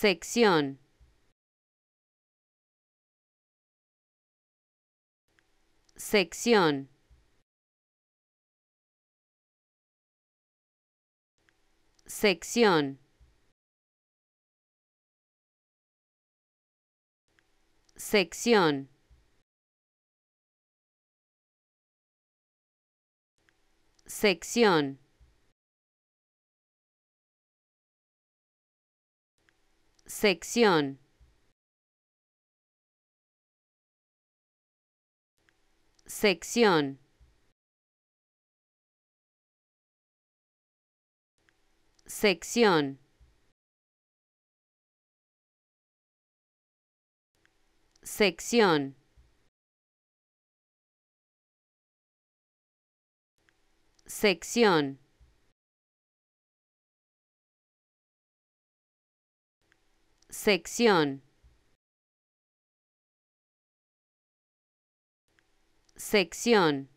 Sección. Sección. Sección. Sección. Sección. Sección. Sección. Sección. Sección. Sección. Sección. Sección.